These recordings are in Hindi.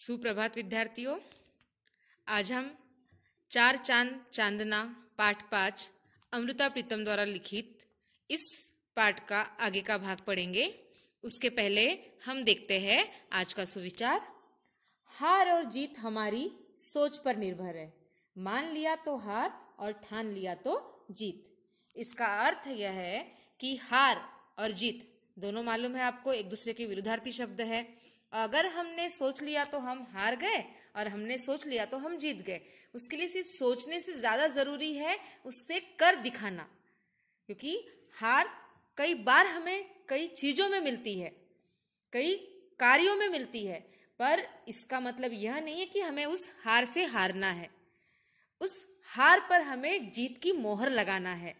सुप्रभात विद्यार्थियों आज हम चार चांद चांदना पाठ पाँच अमृता प्रीतम द्वारा लिखित इस पाठ का आगे का भाग पढ़ेंगे उसके पहले हम देखते हैं आज का सुविचार हार और जीत हमारी सोच पर निर्भर है मान लिया तो हार और ठान लिया तो जीत इसका अर्थ यह है कि हार और जीत दोनों मालूम है आपको एक दूसरे के विरुद्धार्थी शब्द है अगर हमने सोच लिया तो हम हार गए और हमने सोच लिया तो हम जीत गए उसके लिए सिर्फ सोचने से ज़्यादा ज़रूरी है उससे कर दिखाना क्योंकि हार कई बार हमें कई चीज़ों में मिलती है कई कार्यों में मिलती है पर इसका मतलब यह नहीं है कि हमें उस हार से हारना है उस हार पर हमें जीत की मोहर लगाना है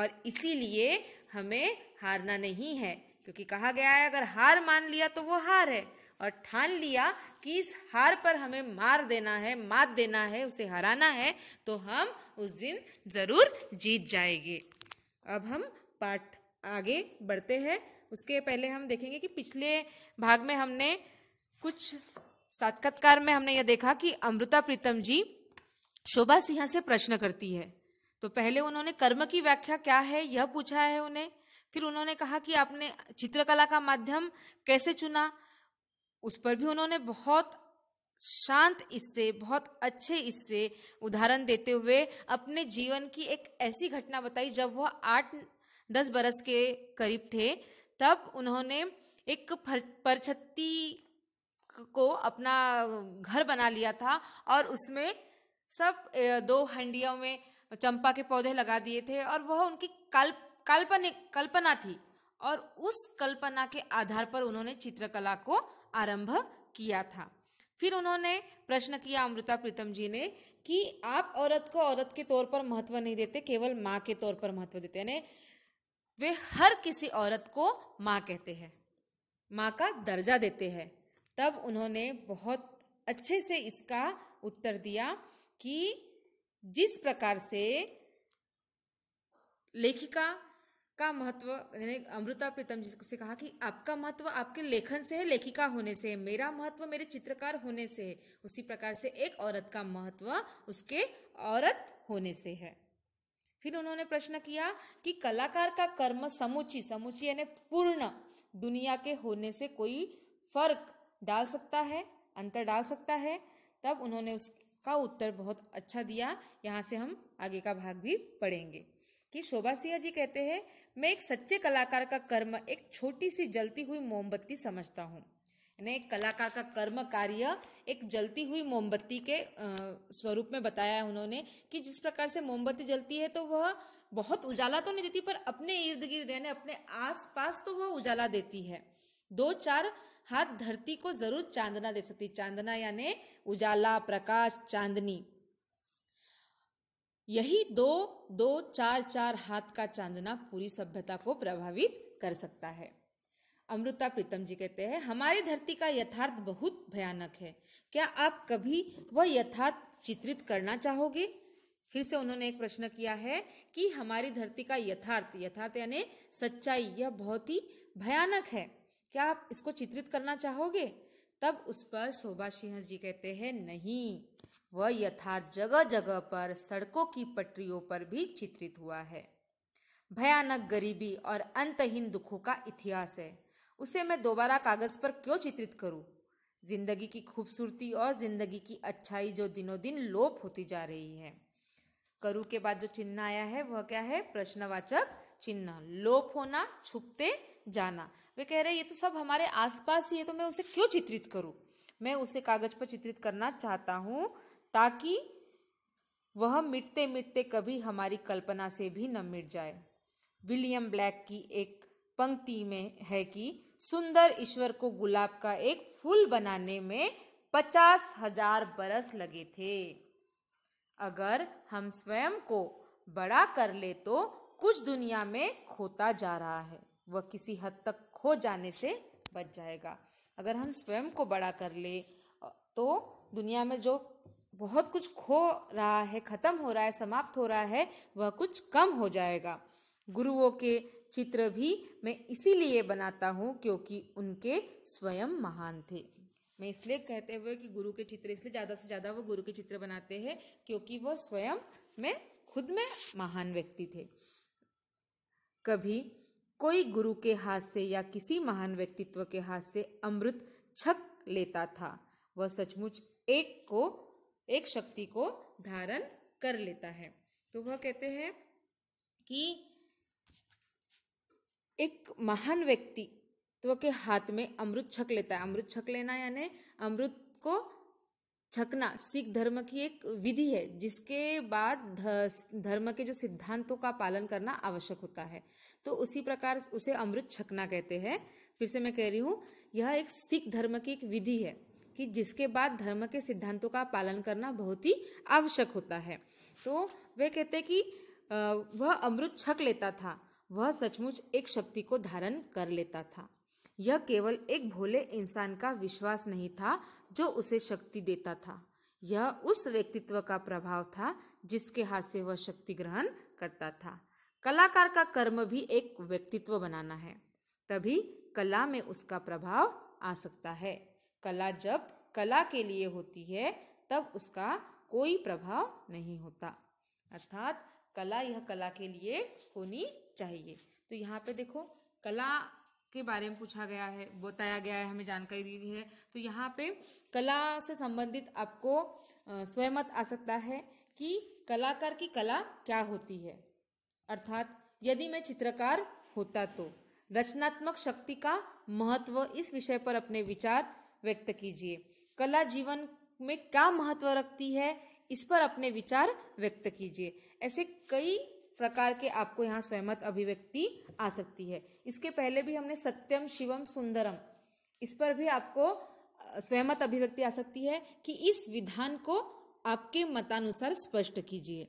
और इसीलिए हमें हारना नहीं है क्योंकि कहा गया है अगर हार मान लिया तो वो हार है और ठान लिया कि इस हार पर हमें मार देना है मात देना है उसे हराना है तो हम उस दिन ज़रूर जीत जाएंगे अब हम पाठ आगे बढ़ते हैं उसके पहले हम देखेंगे कि पिछले भाग में हमने कुछ साक्षात्कार में हमने यह देखा कि अमृता प्रीतम जी शोभा सिंह से प्रश्न करती है तो पहले उन्होंने कर्म की व्याख्या क्या है यह पूछा है उन्हें फिर उन्होंने कहा कि आपने चित्रकला का माध्यम कैसे चुना उस पर भी उन्होंने बहुत शांत इससे बहुत अच्छे इससे उदाहरण देते हुए अपने जीवन की एक ऐसी घटना बताई जब वह आठ दस बरस के करीब थे तब उन्होंने एक परछत्ती को अपना घर बना लिया था और उसमें सब दो हंडियों में चंपा के पौधे लगा दिए थे और वह उनकी कल्प काल्पनिक कल्पना थी और उस कल्पना के आधार पर उन्होंने चित्रकला को आरंभ किया था फिर उन्होंने प्रश्न किया अमृता प्रीतम जी ने कि आप औरत को औरत के तौर पर महत्व नहीं देते केवल माँ के तौर पर महत्व देते यानी वे हर किसी औरत को माँ कहते हैं माँ का दर्जा देते हैं तब उन्होंने बहुत अच्छे से इसका उत्तर दिया कि जिस प्रकार से लेखिका का महत्व यानी अमृता प्रीतम जी से कहा कि आपका महत्व आपके लेखन से है लेखिका होने से है मेरा महत्व मेरे चित्रकार होने से है उसी प्रकार से एक औरत का महत्व उसके औरत होने से है फिर उन्होंने प्रश्न किया कि कलाकार का कर्म समुची समुची यानी पूर्ण दुनिया के होने से कोई फर्क डाल सकता है अंतर डाल सकता है तब उन्होंने उसका उत्तर बहुत अच्छा दिया यहाँ से हम आगे का भाग भी पढ़ेंगे कि शोभा सिंह जी कहते हैं मैं एक सच्चे कलाकार का कर्म एक छोटी सी जलती हुई मोमबत्ती समझता हूँ यानी एक कलाकार का कर्म कार्य एक जलती हुई मोमबत्ती के स्वरूप में बताया है उन्होंने कि जिस प्रकार से मोमबत्ती जलती है तो वह बहुत उजाला तो नहीं देती पर अपने इर्द गिर्द यानी अपने आस पास तो वह उजाला देती है दो चार हाथ धरती को जरूर चांदना दे सकती चांदना यानी उजाला प्रकाश चांदनी यही दो दो चार चार हाथ का चांदना पूरी सभ्यता को प्रभावित कर सकता है अमृता प्रीतम जी कहते हैं हमारी धरती का यथार्थ बहुत भयानक है क्या आप कभी वह यथार्थ चित्रित करना चाहोगे फिर से उन्होंने एक प्रश्न किया है कि हमारी धरती का यथार्थ यथार्थ यानी सच्चाई यह बहुत ही भयानक है क्या आप इसको चित्रित करना चाहोगे तब उस पर शोभा सिंह जी कहते हैं नहीं वह यथार्थ जगह जगह पर सड़कों की पटरियों पर भी चित्रित हुआ है भयानक गरीबी और अंतहीन दुखों का इतिहास है उसे मैं दोबारा कागज पर क्यों चित्रित करूं? जिंदगी की खूबसूरती और जिंदगी की अच्छाई जो दिनों दिन लोप होती जा रही है करू के बाद जो चिन्ह आया है वह क्या है प्रश्नवाचक चिन्ह लोप होना छुपते जाना वे कह रहे ये तो सब हमारे आसपास ही है तो मैं उसे क्यों चित्रित करूं मैं उसे कागज पर चित्रित करना चाहता हूँ ताकि वह मिटते मिटते कभी हमारी कल्पना से भी न मिट जाए विलियम ब्लैक की एक पंक्ति में है कि सुंदर ईश्वर को गुलाब का एक फूल बनाने में पचास हजार बरस लगे थे अगर हम स्वयं को बड़ा कर ले तो कुछ दुनिया में खोता जा रहा है वह किसी हद तक खो जाने से बच जाएगा अगर हम स्वयं को बड़ा कर ले तो दुनिया में जो बहुत कुछ खो रहा है ख़त्म हो रहा है समाप्त हो रहा है वह कुछ कम हो जाएगा गुरुओं के चित्र भी मैं इसीलिए बनाता हूँ क्योंकि उनके स्वयं महान थे मैं इसलिए कहते हुए कि गुरु के चित्र इसलिए ज़्यादा से ज़्यादा वो गुरु के चित्र बनाते हैं क्योंकि वह स्वयं में खुद में महान व्यक्ति थे कभी कोई गुरु के हाथ से या किसी महान व्यक्तित्व के हाथ से अमृत छक लेता था वह सचमुच एक को एक शक्ति को धारण कर लेता है तो वह कहते हैं कि एक महान व्यक्ति तो के हाथ में अमृत छक लेता है अमृत छक लेना यानी अमृत को छकना सिख धर्म की एक विधि है जिसके बाद धर्म के जो सिद्धांतों का पालन करना आवश्यक होता है तो उसी प्रकार उसे अमृत छकना कहते हैं फिर से मैं कह रही हूँ यह एक सिख धर्म की एक विधि है कि जिसके बाद धर्म के सिद्धांतों का पालन करना बहुत ही आवश्यक होता है तो वे कहते हैं कि वह अमृत छक लेता था वह सचमुच एक शक्ति को धारण कर लेता था यह केवल एक भोले इंसान का विश्वास नहीं था जो उसे शक्ति देता था यह उस व्यक्तित्व का प्रभाव था जिसके हाथ से वह शक्ति ग्रहण करता था कलाकार का कर्म भी एक व्यक्तित्व बनाना है तभी कला में उसका प्रभाव आ सकता है कला जब कला के लिए होती है तब उसका कोई प्रभाव नहीं होता अर्थात कला यह कला के लिए होनी चाहिए तो यहाँ पे देखो कला के बारे में पूछा गया है बताया गया है हमें जानकारी दी गई है तो यहाँ पे कला से संबंधित आपको मत आ सकता है कि कलाकार की कला क्या होती है अर्थात यदि मैं चित्रकार होता तो रचनात्मक शक्ति का महत्व इस विषय पर अपने विचार व्यक्त कीजिए कला जीवन में क्या महत्व रखती है इस पर अपने विचार व्यक्त कीजिए ऐसे कई प्रकार के आपको यहाँ स्वयमत अभिव्यक्ति आ सकती है इसके पहले भी हमने सत्यम शिवम सुंदरम इस पर भी आपको स्वयमत अभिव्यक्ति आ सकती है कि इस विधान को आपके मतानुसार स्पष्ट कीजिए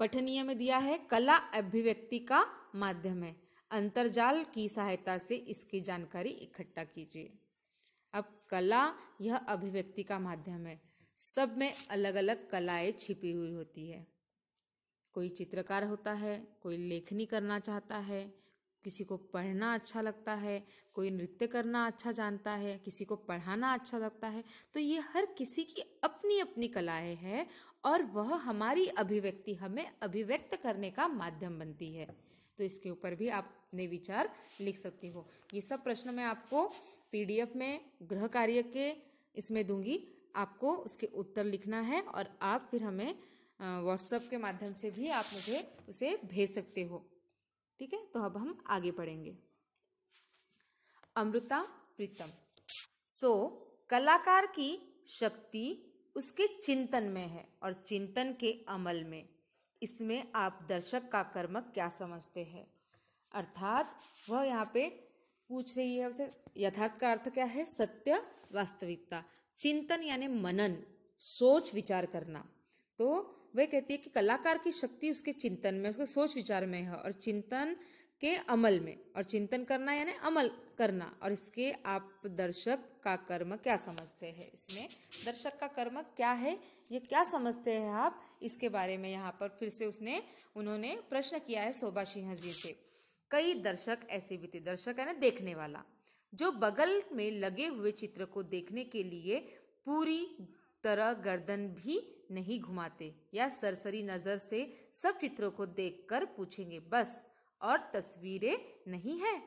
पठनीय में दिया है कला अभिव्यक्ति का माध्यम है अंतरजाल की सहायता से इसकी जानकारी इकट्ठा कीजिए अब कला यह अभिव्यक्ति का माध्यम है सब में अलग अलग कलाएं छिपी हुई होती है कोई चित्रकार होता है कोई लेखनी करना चाहता है किसी को पढ़ना अच्छा लगता है कोई नृत्य करना अच्छा जानता है किसी को पढ़ाना अच्छा लगता है तो ये हर किसी की अपनी अपनी कलाएं हैं और वह हमारी अभिव्यक्ति हमें अभिव्यक्त करने का माध्यम बनती है तो इसके ऊपर भी आप अपने विचार लिख सकते हो ये सब प्रश्न मैं आपको पी में गृह कार्य के इसमें दूंगी आपको उसके उत्तर लिखना है और आप फिर हमें व्हाट्सएप के माध्यम से भी आप मुझे उसे भेज सकते हो ठीक है तो अब हम आगे पढ़ेंगे अमृता प्रीतम सो so, कलाकार की शक्ति उसके चिंतन में है और चिंतन के अमल में इसमें आप दर्शक का कर्म क्या समझते हैं अर्थात वह यहाँ पे पूछ रही है उसे यथार्थ का अर्थ क्या है सत्य वास्तविकता चिंतन यानी मनन सोच विचार करना तो वह कहती है कि कलाकार की शक्ति उसके चिंतन में उसके सोच विचार में है और चिंतन के अमल में और चिंतन करना यानी अमल करना और इसके आप दर्शक का कर्म क्या समझते हैं इसमें दर्शक का कर्म क्या है ये क्या समझते हैं आप इसके बारे में यहाँ पर फिर से उसने उन्होंने प्रश्न किया है शोभा सिंह जी से कई दर्शक ऐसे भी थे दर्शक है ना देखने वाला जो बगल में लगे हुए चित्र को देखने के लिए पूरी तरह गर्दन भी नहीं घुमाते या सरसरी नज़र से सब चित्रों को देखकर पूछेंगे बस और तस्वीरें नहीं हैं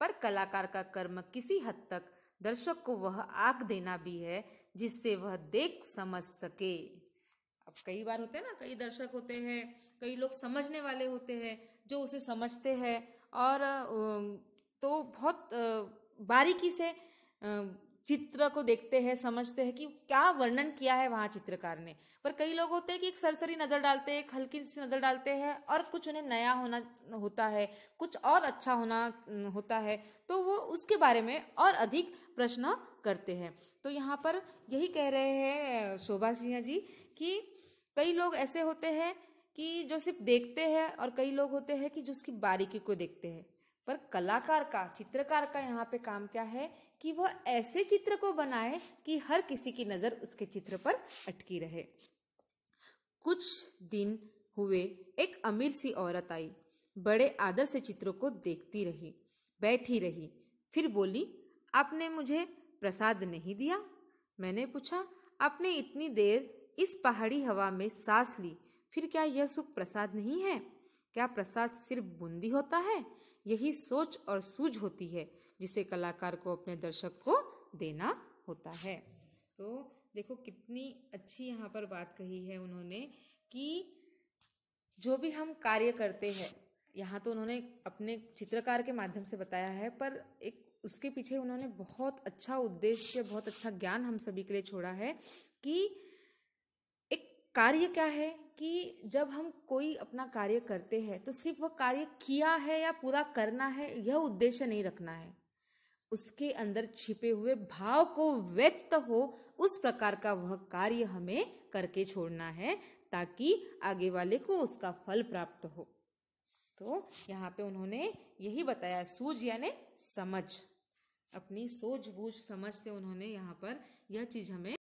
पर कलाकार का कर्म किसी हद तक दर्शक को वह आग देना भी है जिससे वह देख समझ सके अब कई बार होते हैं ना कई दर्शक होते हैं कई लोग समझने वाले होते हैं जो उसे समझते हैं और तो बहुत बारीकी से चित्र को देखते हैं समझते हैं कि क्या वर्णन किया है वहाँ चित्रकार ने पर कई लोग होते हैं कि एक सरसरी नज़र डालते हैं एक हल्की सी नज़र डालते हैं और कुछ उन्हें नया होना होता है कुछ और अच्छा होना होता है तो वो उसके बारे में और अधिक प्रश्न करते हैं तो यहाँ पर यही कह रहे हैं शोभा सिंह जी कि कई लोग ऐसे होते हैं कि जो सिर्फ देखते हैं और कई लोग होते हैं कि जो उसकी बारीकी को देखते हैं पर कलाकार का चित्रकार का यहाँ पे काम क्या है कि वह ऐसे चित्र को बनाए कि हर किसी की नज़र उसके चित्र पर अटकी रहे कुछ दिन हुए एक अमीर सी औरत आई बड़े आदर से चित्रों को देखती रही बैठी रही फिर बोली आपने मुझे प्रसाद नहीं दिया मैंने पूछा आपने इतनी देर इस पहाड़ी हवा में सांस ली फिर क्या यह सुख प्रसाद नहीं है क्या प्रसाद सिर्फ बूंदी होता है यही सोच और सूझ होती है जिसे कलाकार को अपने दर्शक को देना होता है तो देखो कितनी अच्छी यहाँ पर बात कही है उन्होंने कि जो भी हम कार्य करते हैं यहाँ तो उन्होंने अपने चित्रकार के माध्यम से बताया है पर एक उसके पीछे उन्होंने बहुत अच्छा उद्देश्य बहुत अच्छा ज्ञान हम सभी के लिए छोड़ा है कि एक कार्य क्या है कि जब हम कोई अपना कार्य करते हैं तो सिर्फ वह कार्य किया है या पूरा करना है यह उद्देश्य नहीं रखना है उसके अंदर छिपे हुए भाव को व्यक्त हो उस प्रकार का वह कार्य हमें करके छोड़ना है ताकि आगे वाले को उसका फल प्राप्त हो तो यहाँ पे उन्होंने यही बताया सूझ यानी समझ अपनी सोझ बूझ समझ से उन्होंने यहाँ पर यह चीज हमें